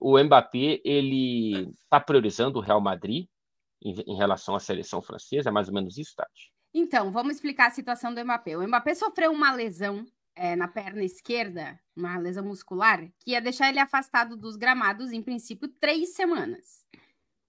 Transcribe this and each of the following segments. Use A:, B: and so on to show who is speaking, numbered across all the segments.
A: O Mbappé ele está priorizando o Real Madrid em, em, relação à seleção francesa, é mais ou menos isso, Tati.
B: Então, vamos explicar a situação do Mbappé. O Mbappé sofreu uma lesão é, na perna esquerda, uma lesão muscular, que ia deixar ele afastado dos gramados, em princípio, três semanas.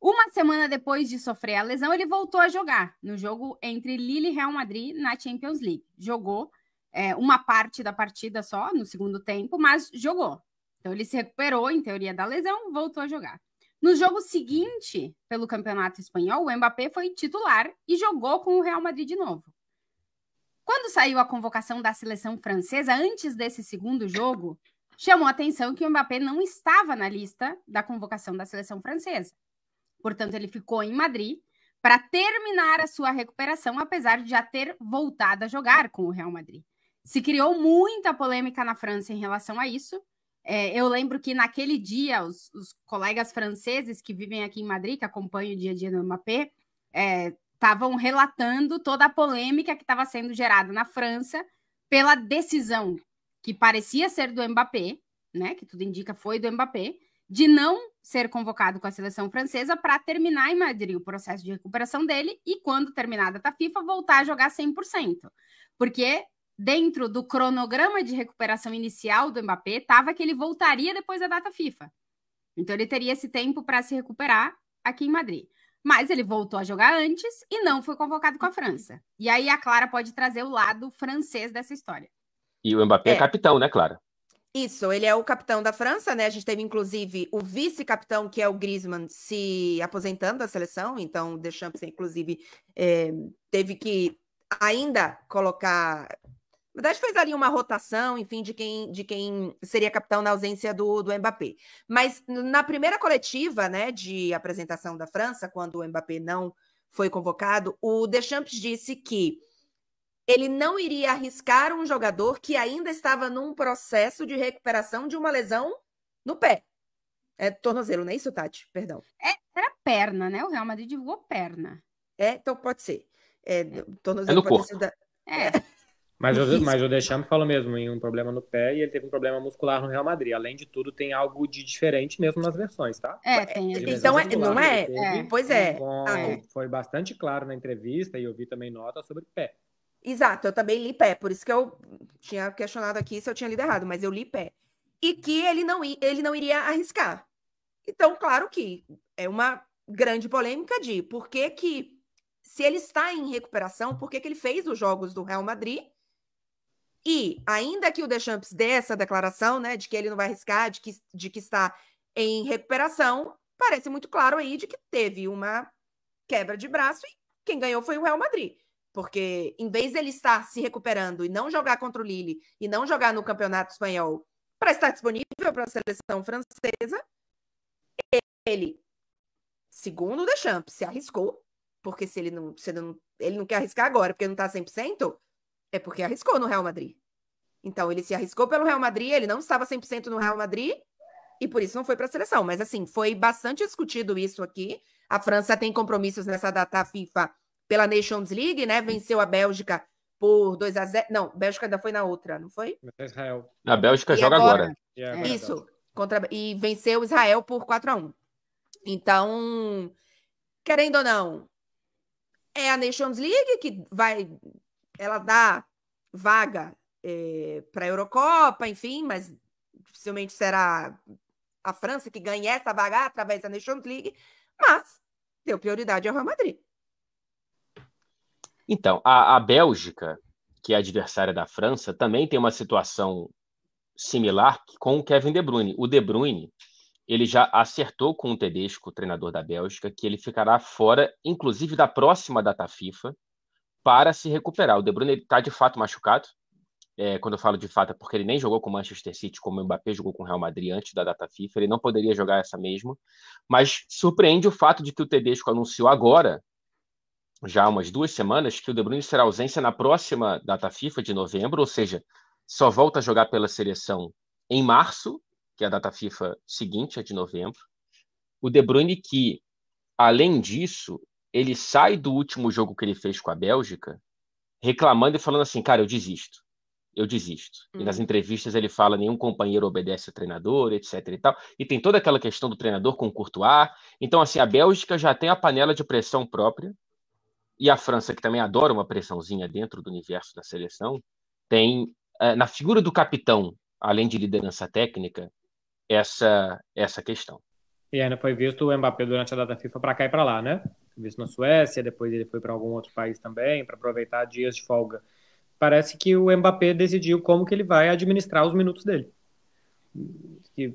B: Uma semana depois de sofrer a lesão, ele voltou a jogar no jogo entre Lille e Real Madrid na Champions League. Jogou é, uma parte da partida só no segundo tempo, mas jogou. Então ele se recuperou, em teoria, da lesão, voltou a jogar. No jogo seguinte, pelo Campeonato Espanhol, o Mbappé foi titular e jogou com o Real Madrid de novo. Quando saiu a convocação da seleção francesa, antes desse segundo jogo, chamou a atenção que o Mbappé não estava na lista da convocação da seleção francesa. Portanto, ele ficou em Madrid para terminar a sua recuperação, apesar de já ter voltado a jogar com o Real Madrid. Se criou muita polêmica na França em relação a isso, é, eu lembro que naquele dia, os, os, colegas franceses que vivem aqui em Madrid, que acompanham o dia a dia do MAP, estavam é, relatando toda a polêmica que estava sendo gerada na França pela decisão que parecia ser do Mbappé, né, que tudo indica foi do Mbappé, de não ser convocado com a seleção francesa para terminar em Madrid o processo de recuperação dele e, quando terminada a FIFA, voltar a jogar 100%. Porque dentro do cronograma de recuperação inicial do Mbappé estava que ele voltaria depois da data FIFA. Então ele teria esse tempo para se recuperar aqui em Madrid. Mas ele voltou a jogar antes e não foi convocado com a França. E aí a Clara pode trazer o lado francês dessa história.
A: E o Mbappé é, é capitão, né, Clara?
C: Isso, ele é o capitão da França, né? A gente teve inclusive o vice-capitão, que é o Griezmann, se aposentando da seleção, então o Deschamps, inclusive, é, teve que ainda colocar na verdade, fez ali uma rotação, enfim, de quem, de quem seria capitão na ausência do, do Mbappé. Mas na primeira coletiva, né, de apresentação da França, quando o Mbappé não foi convocado, o Deschamps disse que ele não iria arriscar um jogador que ainda estava num processo de recuperação de uma lesão no pé. É tornozelo, não é isso, Tati? Perdão. É,
B: era perna, né? O Real Madrid divulgou perna.
C: É, então pode ser.
D: É, é. tornozelo é no pode corpo. ser
C: da... É. é.
D: Mas o, mas o Deschamps falou mesmo em um problema no pé e ele teve um problema muscular no Real Madrid. Além de tudo, tem algo de diferente mesmo nas versões, tá?
B: É, é tem. então, é, não é? Teve, é? Pois é. Com, ah, é.
D: foi bastante claro na entrevista e eu vi também nota sobre pé. Exato, eu também li pé, por isso que eu
C: tinha questionado aqui se eu tinha lido errado, mas eu li pé. E que ele não, ele não iria arriscar. Então, claro que é uma grande polêmica de por que que, se ele está em recuperação, por que que ele fez os jogos do Real Madrid e, ainda que o Deschamps dê essa declaração, né, de que ele não vai arriscar, de que, de que está em recuperação, parece muito claro aí de que teve uma quebra de braço e quem ganhou foi o Real Madrid. Porque, em vez dele estar se recuperando e não jogar contra o Lille e não jogar no Campeonato Espanhol para estar disponível para a seleção francesa, ele, segundo o Deschamps, se arriscou, porque se ele não, se ele não, ele não quer arriscar agora, porque não está 100%, é porque arriscou no Real Madrid. Então, ele se arriscou pelo Real Madrid, ele não estava 100% no Real Madrid e por isso não foi para a seleção. Mas, assim, foi bastante discutido isso aqui. A França tem compromissos nessa data FIFA pela Nations League, né? Venceu a Bélgica por 2 a 0 Não, Bélgica ainda foi na outra,
D: não foi?
A: É Israel. A Bélgica e joga agora. agora. É, isso.
C: Contra... E venceu Israel por 4 a 1 Então, querendo ou não, é a Nations League que vai ela dá vaga é, para a Eurocopa, enfim, mas dificilmente será a França que ganha essa vaga através da Nations League, mas deu prioridade ao Real Madrid.
A: Então, a, a Bélgica, que é adversária da França, também tem uma situação similar com o Kevin De Bruyne. O De Bruyne, ele já acertou com o Tedesco, o treinador da Bélgica, que ele ficará fora, inclusive da próxima data FIFA, para se recuperar. O De Bruyne está de fato machucado. É, quando eu falo de fato é porque ele nem jogou com o Manchester City, como o Mbappé jogou com o Real Madrid antes da data FIFA, ele não poderia jogar essa mesma. Mas surpreende o fato de que o Tedesco anunciou agora, já há umas duas semanas, que o De Bruyne será ausência na próxima data FIFA de novembro, ou seja, só volta a jogar pela seleção em março, que é a data FIFA seguinte, a de novembro. O De Bruyne que, além disso, ele sai do último jogo que ele fez com a Bélgica reclamando e falando assim, cara, eu desisto. Eu desisto. Hum. E nas hum. entrevistas ele fala, nenhum companheiro obedece ao treinador, etc e tal. E tem toda aquela questão do treinador com o Courtois. Então, assim, a Bélgica já tem a panela de pressão própria. E a França, que também adora uma pressãozinha dentro do universo da seleção, tem, é, na figura do capitão, além de liderança técnica, essa, essa questão.
D: E ainda foi visto o Mbappé durante a data FIFA para cá e para lá, né? visto na Suécia, depois ele foi para algum outro país também, para aproveitar dias de folga. Parece que o Mbappé decidiu como que ele vai administrar os minutos dele. Que,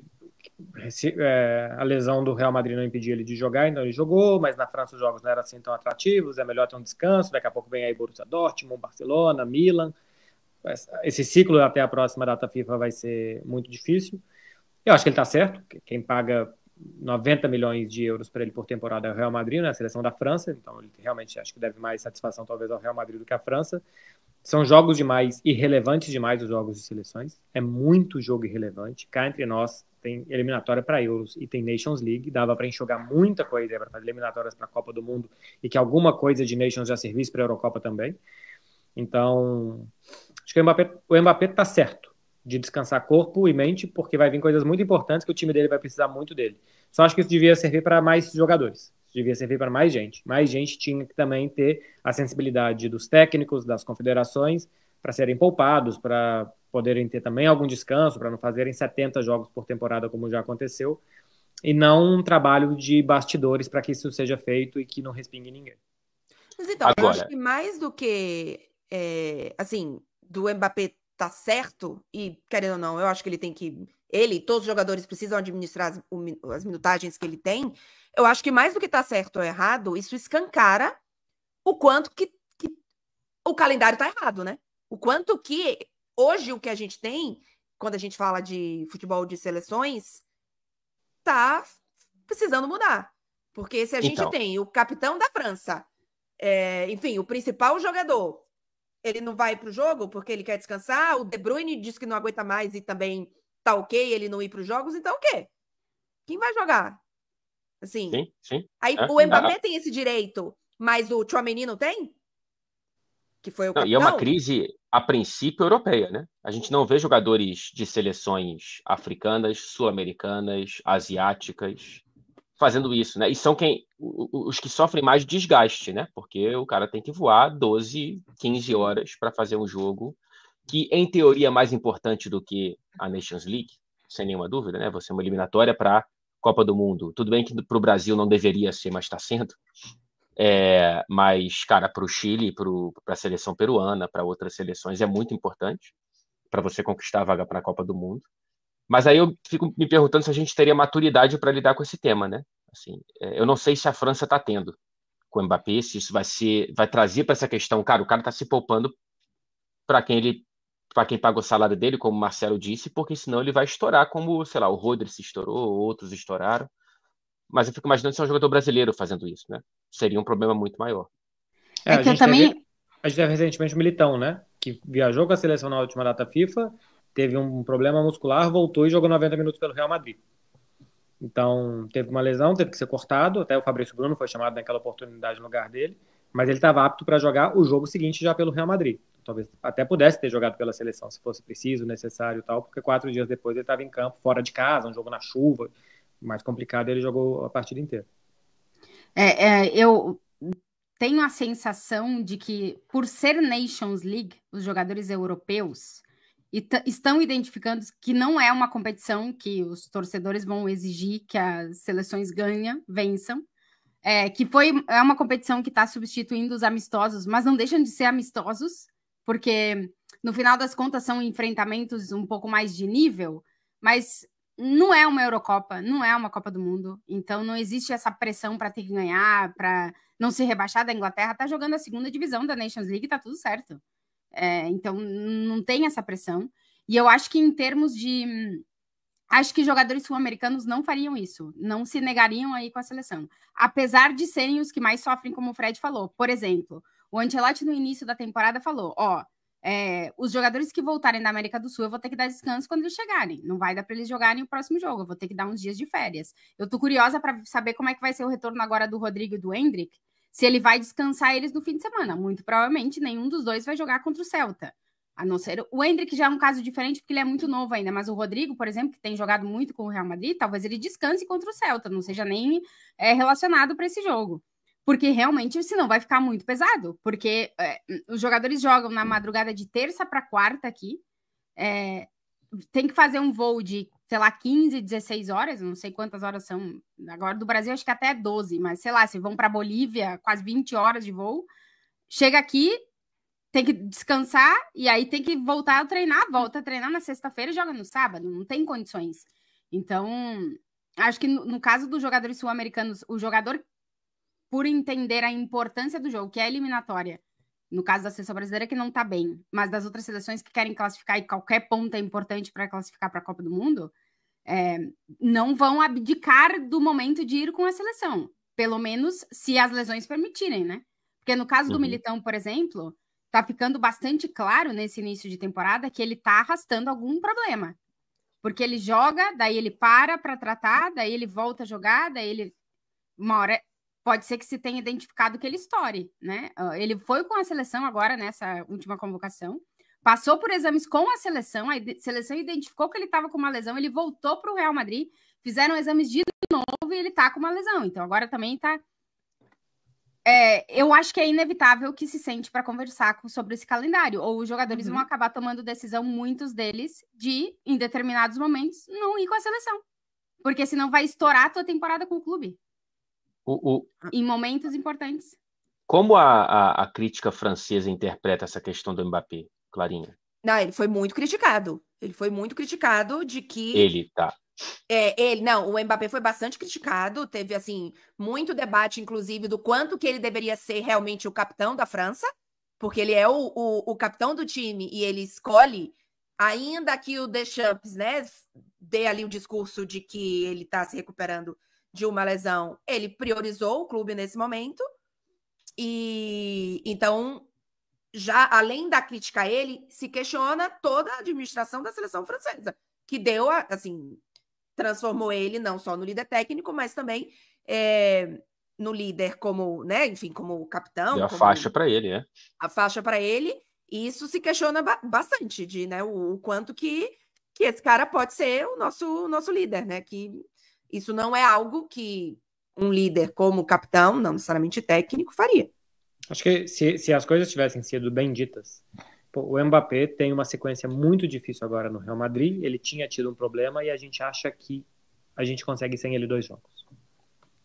D: se, é, a lesão do Real Madrid não impedia ele de jogar, então ele jogou, mas na França os jogos não eram assim tão atrativos, é melhor ter um descanso, daqui a pouco vem aí Borussia Dortmund, Barcelona, Milan. Esse ciclo até a próxima data FIFA vai ser muito difícil. Eu acho que ele está certo, quem paga 90 milhões de euros para ele por temporada é o Real Madrid, na né, seleção da França, então ele realmente acho que deve mais satisfação talvez ao Real Madrid do que à França. São jogos demais, irrelevantes demais os jogos de seleções, é muito jogo irrelevante. Cá entre nós tem eliminatória para Euros e tem Nations League, dava para enxugar muita coisa para eliminatórias para a Copa do Mundo e que alguma coisa de Nations já servisse para a Eurocopa também. Então, acho que o Mbappé, está certo de descansar corpo e mente, porque vai vir coisas muito importantes que o time dele vai precisar muito dele. Só acho que isso devia servir para mais jogadores, devia servir para mais gente. Mais gente tinha que também ter a sensibilidade dos técnicos, das confederações, para serem poupados, para poderem ter também algum descanso, para não fazerem 70 jogos por temporada, como já aconteceu, e não um trabalho de bastidores para que isso seja feito e que não respingue ninguém.
C: Mas então, Agora... eu acho que mais do que, é, assim, do Mbappé tá certo, e querendo ou não, eu acho que ele tem que. Ele, todos os jogadores precisam administrar as, as minutagens que ele tem. Eu acho que mais do que tá certo ou errado, isso escancara o quanto que, que o calendário tá errado, né? O quanto que hoje o que a gente tem, quando a gente fala de futebol de seleções, tá precisando mudar. Porque se a gente então. tem o capitão da França, é, enfim, o principal jogador, ele não vai para o jogo porque ele quer descansar. O De Bruyne diz que não aguenta mais e também tá ok ele não ir para os jogos. Então o quê? Quem vai jogar? Assim.
D: Sim,
A: sim. Aí é, o Mbappé tem
C: esse direito, mas o Tchouameni não tem? Que foi o não, E é uma crise
A: a princípio europeia, né? A gente não vê jogadores de seleções africanas, sul-americanas, asiáticas fazendo isso, né? E são quem os que sofrem mais desgaste, né? Porque o cara tem que voar 12, 15 horas para fazer um jogo que em teoria é mais importante do que a Nations League, sem nenhuma dúvida, né? Você é uma eliminatória para Copa do Mundo. Tudo bem que para o Brasil não deveria ser, mas está sendo. É, mas, cara, para o Chile, para a seleção peruana, para outras seleções, é muito importante para você conquistar a vaga para a Copa do Mundo. Mas aí eu fico me perguntando se a gente teria maturidade para lidar com esse tema, né? Assim, é, eu não sei se a França está tendo com o Mbappé, se isso vai se, vai trazer para essa questão, cara, o cara está se poupando para quem ele, para quem paga o salário dele, como o Marcelo disse, porque senão ele vai estourar, como sei lá, o Rodri se estourou, outros estouraram. Mas eu fico imaginando se é um jogador brasileiro fazendo isso, né? Seria um problema muito maior. É, é que eu também.
D: Teve, a gente teve recentemente o Militão, né? Que viajou com a seleção na última data FIFA teve um problema muscular, voltou e jogou 90 minutos pelo Real Madrid. Então, teve uma lesão, teve que ser cortado. Até o Fabrício Bruno foi chamado naquela oportunidade no lugar dele. Mas ele estava apto para jogar o jogo seguinte já pelo Real Madrid. Talvez até pudesse ter jogado pela seleção, se fosse preciso, necessário e tal, porque quatro dias depois ele estava em campo, fora de casa, um jogo na chuva, mais complicado, ele jogou a partida inteira.
B: É, é, eu tenho a sensação de que, por ser Nations League, os jogadores europeus e estão identificando que não é uma competição que os torcedores vão exigir que as seleções ganhem, vençam. É, que foi é uma competição que está substituindo os amistosos, mas não deixam de ser amistosos, porque no final das contas são enfrentamentos um pouco mais de nível, mas não é uma Eurocopa, não é uma Copa do Mundo, então não existe essa pressão para ter que ganhar, para não ser rebaixar A Inglaterra está jogando a segunda divisão da Nations League, está tudo certo. É, então, não tem essa pressão. E eu acho que em termos de. Acho que jogadores sul-americanos não fariam isso, não se negariam aí com a seleção. Apesar de serem os que mais sofrem, como o Fred falou. Por exemplo, o Ancelotti no início da temporada falou: ó, é, os jogadores que voltarem da América do Sul, eu vou ter que dar descanso quando eles chegarem. Não vai dar para eles jogarem o próximo jogo, eu vou ter que dar uns dias de férias. Eu tô curiosa para saber como é que vai ser o retorno agora do Rodrigo e do Hendrick, se ele vai descansar eles no fim de semana. Muito provavelmente nenhum dos dois vai jogar contra o Celta. A não ser o Hendrick já é um caso diferente porque ele é muito novo ainda, mas o Rodrigo, por exemplo, que tem jogado muito com o Real Madrid, talvez ele descanse contra o Celta, não seja nem é, relacionado para esse jogo. Porque realmente, senão vai ficar muito pesado. Porque é, os jogadores jogam na madrugada de terça para quarta aqui. É, tem que fazer um voo de sei lá, 15, 16 horas, não sei quantas horas são. Agora do Brasil, acho que até 12, mas sei lá, se vão para Bolívia, quase 20 horas de voo. Chega aqui, tem que descansar e aí tem que voltar a treinar, volta a treinar na sexta-feira e joga no sábado, não tem condições. Então, acho que no, no caso dos jogadores sul-americanos, o jogador, por entender a importância do jogo, que é eliminatória, no caso da seleção brasileira, que não está bem, mas das outras seleções que querem classificar e qualquer ponto é importante para classificar para a Copa do Mundo, é, não vão abdicar do momento de ir com a seleção. Pelo menos se as lesões permitirem, né? Porque no caso do uhum. Militão, por exemplo, tá ficando bastante claro nesse início de temporada que ele tá arrastando algum problema. Porque ele joga, daí ele para para tratar, daí ele volta a jogar, daí ele. Uma hora pode ser que se tenha identificado que ele estoure, né? Ele foi com a seleção agora nessa última convocação, passou por exames com a seleção, a seleção identificou que ele estava com uma lesão, ele voltou para o Real Madrid, fizeram exames de novo e ele está com uma lesão. Então agora também está é, eu acho que é inevitável que se sente para conversar sobre esse calendário, ou os jogadores uhum. vão acabar tomando decisão, muitos deles, de, em determinados momentos, não ir com a seleção. Porque senão vai estourar a tua temporada com o clube. O, o... Em momentos importantes.
A: Como a, a, a, crítica francesa interpreta essa questão do Mbappé, Clarinha?
C: Não, ele foi muito criticado. Ele foi muito criticado de que. Ele, tá. É, ele, não, o Mbappé foi bastante criticado. Teve, assim, muito debate, inclusive, do quanto que ele deveria ser realmente o capitão da França, porque ele é o, o, o capitão do time e ele escolhe, ainda que o Deschamps, né, dê ali o discurso de que ele está se recuperando de uma lesão, ele priorizou o clube nesse momento. E então, já além da crítica a ele, se questiona toda a administração da seleção francesa, que deu, a, assim, transformou ele não só no líder técnico, mas também é, no líder como, né, enfim, como capitão. Deu a como, faixa para ele, né? A faixa para ele. E isso se questiona bastante de, né, o, o, quanto que, que esse cara pode ser o nosso, nosso líder, né? Que isso não é algo que um líder como o capitão, não necessariamente técnico, faria.
D: Acho que se, se as coisas tivessem sido bem ditas, pô, o Mbappé tem uma sequência muito difícil agora no Real Madrid, ele tinha tido um problema e a gente acha que a gente consegue sem ele dois jogos.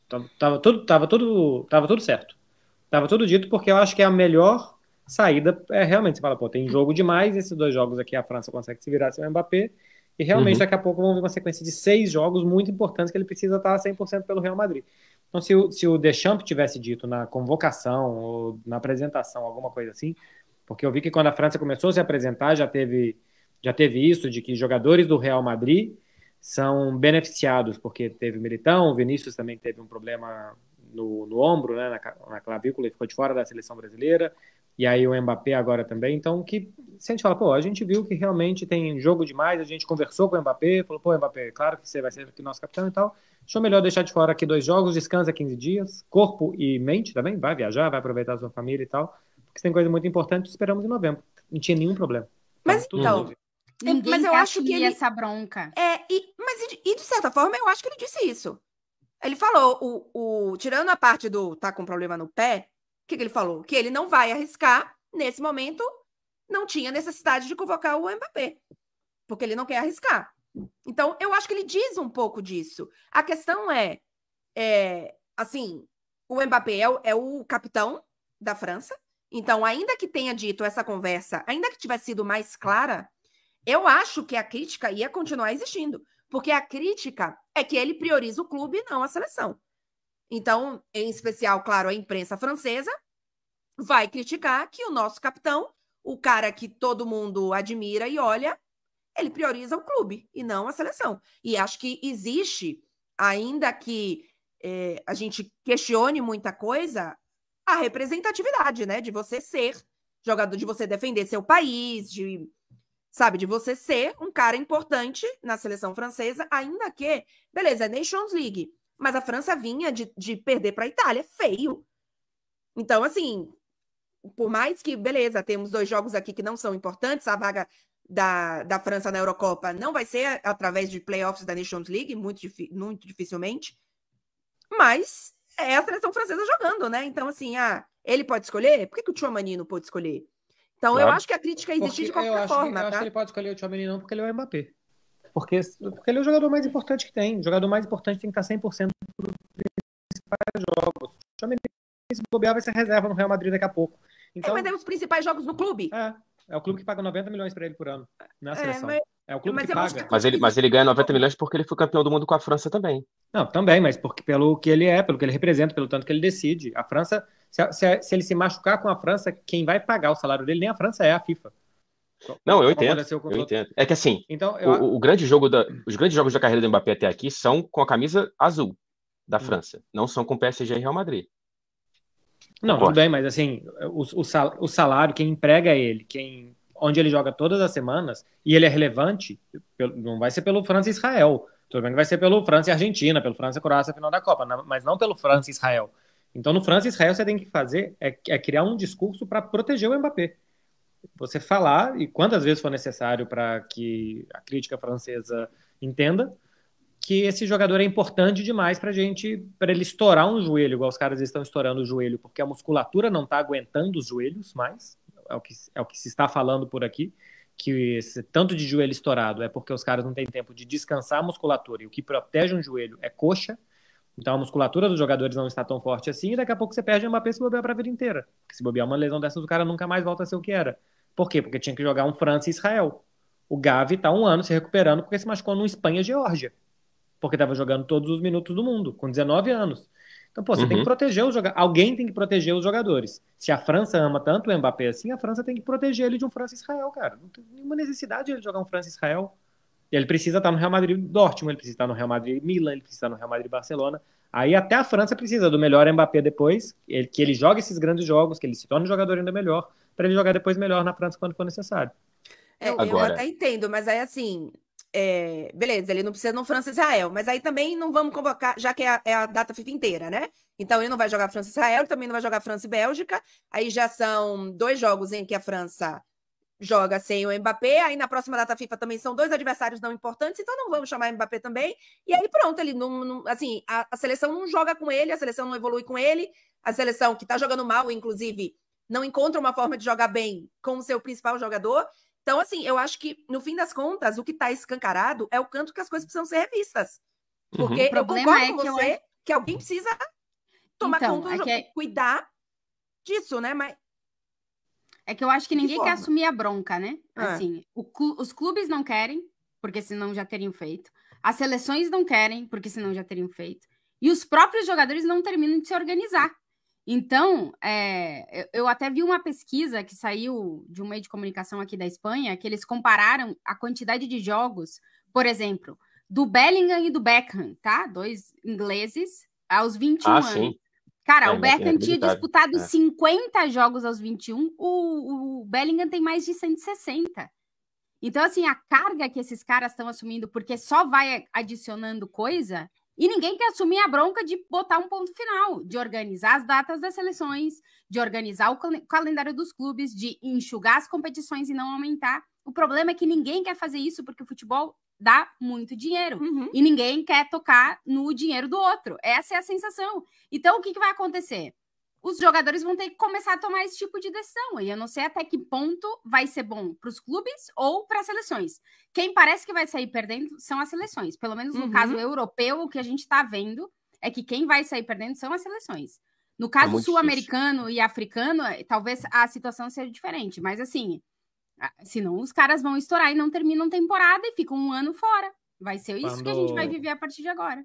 D: Tava, tava tudo, tava, tudo, tava tudo certo. Tava tudo dito porque eu acho que é a melhor saída é realmente, você fala, pô, tem jogo demais, esses dois jogos aqui a França consegue se virar sem o Mbappé, e realmente uhum. daqui a pouco vão vir uma sequência de seis jogos muito importantes que ele precisa estar 100% pelo Real Madrid. Então, se o, se o Deschamps tivesse dito na convocação ou na apresentação, alguma coisa assim, porque eu vi que quando a França começou a se apresentar já teve, já teve isso, de que jogadores do Real Madrid são beneficiados, porque teve o Militão, o Vinícius também teve um problema no, no ombro, né, na, na clavícula, e ficou de fora da seleção brasileira e aí o Mbappé agora também. Então, que se a gente fala, pô, a gente viu que realmente tem jogo demais, a gente conversou com o Mbappé, falou, pô, Mbappé, claro que você vai ser aqui nosso capitão e tal. Deixou melhor deixar de fora aqui dois jogos, descansa 15 dias, corpo e mente também, vai viajar, vai aproveitar a sua família e tal. Porque tem coisa muito importante, esperamos em novembro. Não tinha nenhum problema.
C: Mas então, então Ninguém mas eu acho que ele... essa bronca. É, e, mas e, de certa forma eu acho que ele disse isso. Ele falou, o, o tirando a parte do tá com problema no pé, que, que ele falou? Que ele não vai arriscar, nesse momento, não tinha necessidade de convocar o Mbappé, porque ele não quer arriscar. Então, eu acho que ele diz um pouco disso. A questão é, é assim, o Mbappé é é o capitão da França, então, ainda que tenha dito essa conversa, ainda que tivesse sido mais clara, eu acho que a crítica ia continuar existindo, porque a crítica é que ele prioriza o clube e não a seleção. Então, em especial, claro, a imprensa francesa vai criticar que o nosso capitão, o cara que todo mundo admira e olha, ele prioriza o clube e não a seleção. E acho que existe, ainda que é, a gente questione muita coisa, a representatividade, né? De você ser jogador, de você defender seu país, de sabe, de você ser um cara importante na seleção francesa, ainda que, beleza, é Nations League, mas a França vinha de, de perder para a Itália, feio. Então, assim, por mais que, beleza, temos dois jogos aqui que não são importantes, a vaga da, da França na Eurocopa não vai ser através de playoffs da Nations League, muito, muito dificilmente, mas é a seleção francesa jogando, né? Então, assim, ah, ele pode escolher? Por que, que o Tchouamani não pode escolher? Então, claro. eu acho que a crítica existe porque de qualquer eu forma. Que, eu tá? acho que ele pode escolher o Tchouamani não,
D: porque ele é o Mbappé. Porque, porque ele é o jogador mais importante que tem. O jogador mais importante tem que estar 100% nos principais jogos. Chama ele, se bobear, vai ser reserva no Real Madrid daqui a pouco. É, então, é, mas é os principais jogos no clube? É. É o clube que paga 90 milhões para ele por ano na é, seleção. É, mas... é o
A: clube mas que é paga. Que... Mas, ele, mas ele ganha 90 milhões porque ele foi campeão do mundo com a França também. Não, também,
D: mas porque pelo que ele é, pelo que ele representa, pelo tanto que ele decide. A França, se, se, se ele se machucar com a França, quem vai pagar o salário dele nem a França é a FIFA.
A: Não, eu entendo. Eu entendo. É que assim, então, eu... o, o, grande jogo da, os grandes jogos da carreira do Mbappé até aqui são com a camisa azul da hum. França, não são com PSG e Real Madrid. Não, tudo bem, mas assim,
D: o, o salário, quem emprega é ele, quem onde ele joga todas as semanas, e ele é relevante, não vai ser pelo França e Israel. Tudo bem que vai ser pelo França e Argentina, pelo França e Croácia final da Copa, mas não pelo França e Israel. Então, no França e Israel, você tem que fazer é, é criar um discurso para proteger o Mbappé você falar, e quantas vezes for necessário para que a crítica francesa entenda, que esse jogador é importante demais para gente, para ele estourar um joelho, igual os caras estão estourando o joelho, porque a musculatura não está aguentando os joelhos mais, é o, que, é o que se está falando por aqui, que esse tanto de joelho estourado é porque os caras não têm tempo de descansar a musculatura, e o que protege um joelho é coxa, então a musculatura dos jogadores não está tão forte assim, e daqui a pouco você perde uma pessoa bobear para a vida inteira. Porque se bobear uma lesão dessas, o cara nunca mais volta a ser o que era. Por quê? Porque tinha que jogar um França e Israel. O Gavi está um ano se recuperando porque se machucou no Espanha e Geórgia. Porque estava jogando todos os minutos do mundo, com 19 anos. Então, pô, você uhum. tem que uhum. proteger os jogadores. Alguém tem que proteger os jogadores. Se a França ama tanto o Mbappé assim, a França tem que proteger ele de um França e Israel, cara. Não tem nenhuma necessidade de ele jogar um França e Israel. Ele precisa estar no Real Madrid Dortmund, ele precisa estar no Real Madrid Milan, ele precisa estar no Real Madrid Barcelona. Aí até a França precisa do melhor Mbappé depois, ele, que ele jogue esses grandes jogos, que ele se torne um jogador ainda melhor, para ele jogar depois melhor na França quando for necessário.
C: É, Agora... Eu até entendo, mas aí assim, é, beleza, ele não precisa no França Israel, mas aí também não vamos convocar, já que é a, é a data FIFA inteira, né? Então ele não vai jogar França Israel, também não vai jogar França e Bélgica. Aí já são dois jogos em que a França joga sem o Mbappé, aí na próxima data FIFA também são dois adversários não importantes, então não vamos chamar o Mbappé também. E aí pronto, ele não, não assim, a, a, seleção não joga com ele, a seleção não evolui com ele, a seleção que está jogando mal, inclusive, não encontra uma forma de jogar bem com o seu principal jogador. Então, assim, eu acho que no fim das contas, o que está escancarado é o canto que as coisas precisam ser revistas. Uhum. Porque uhum. eu concordo é com você que, eu... que alguém precisa tomar então, conta, é, é cuidar disso, né? Mas
B: é que eu acho que ninguém quer assumir a bronca, né? É. Assim, os clubes não querem, porque senão já teriam feito. As seleções não querem, porque senão já teriam feito. E os próprios jogadores não terminam de se organizar. Então, é, eu até vi uma pesquisa que saiu de um meio de comunicação aqui da Espanha, que eles compararam a quantidade de jogos, por exemplo, do Bellingham e do Beckham, tá? Dois ingleses, aos 21 ah, anos. Sim.
A: Cara, é, o Beckham tinha disputado é.
B: 50 jogos aos 21, o, o Bellingham tem mais de 160. Então, assim, a carga que esses caras estão assumindo, porque só vai adicionando coisa, e ninguém quer assumir a bronca de botar um ponto final, de organizar as datas das seleções, de organizar o calendário dos clubes, de enxugar as competições e não aumentar. O problema é que ninguém quer fazer isso porque o futebol dá muito dinheiro. Uhum. E ninguém quer tocar no dinheiro do outro. Essa é a sensação. Então, o que, que vai acontecer? Os jogadores vão ter que começar a tomar esse tipo de decisão. E eu não sei até que ponto vai ser bom para os clubes ou para as seleções. Quem parece que vai sair perdendo são as seleções. Pelo menos no uhum. caso europeu, o que a gente está vendo é que quem vai sair perdendo são as seleções. No é caso é sul-americano e africano, é, talvez a situação seja diferente. Mas assim, ah, senão os caras vão estourar e não terminam temporada e ficam um ano fora. Vai ser isso Quando... que a gente vai viver a partir de agora.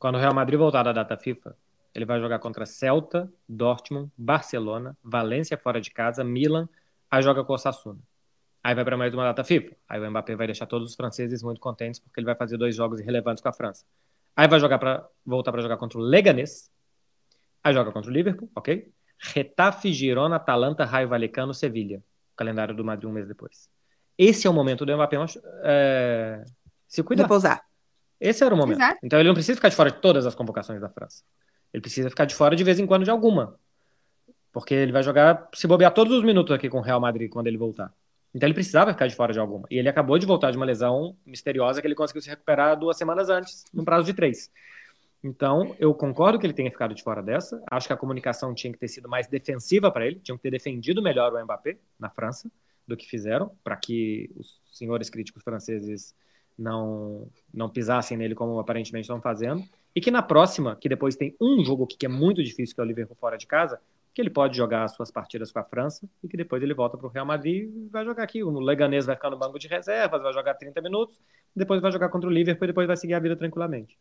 D: Quando o Real Madrid voltar da data FIFA, ele vai jogar contra Celta, Dortmund, Barcelona, Valência fora de casa, Milan, aí joga com o Sassuna. Aí vai para mais uma data FIFA. Aí o Mbappé vai deixar todos os franceses muito contentes porque ele vai fazer dois jogos irrelevantes com a França. Aí vai jogar para voltar para jogar contra o Leganés. Aí joga contra o Liverpool, OK? Retafe, Girona, Atalanta, Raio Valecano, Sevilha calendário do Madrid um mês depois. Esse é o momento do Mbappé é, se cuidar. Repousar. Esse era o momento. Exato. Então ele não precisa ficar de fora de todas as convocações da França. Ele precisa ficar de fora de vez em quando de alguma. Porque ele vai jogar, se bobear todos os minutos aqui com o Real Madrid quando ele voltar. Então ele precisava ficar de fora de alguma. E ele acabou de voltar de uma lesão misteriosa que ele conseguiu se recuperar duas semanas antes, num prazo de três. Então, eu concordo que ele tenha ficado de fora dessa. Acho que a comunicação tinha que ter sido mais defensiva para ele, tinha que ter defendido melhor o Mbappé na França do que fizeram, para que os senhores críticos franceses não não pisassem nele como aparentemente estão fazendo. E que na próxima, que depois tem um jogo que é muito difícil, que é o Liverpool fora de casa, que ele pode jogar as suas partidas com a França e que depois ele volta para o Real Madrid e vai jogar aqui. O Leganês vai ficar no banco de reservas, vai jogar 30 minutos, depois vai jogar contra o Liverpool e depois vai seguir a vida tranquilamente.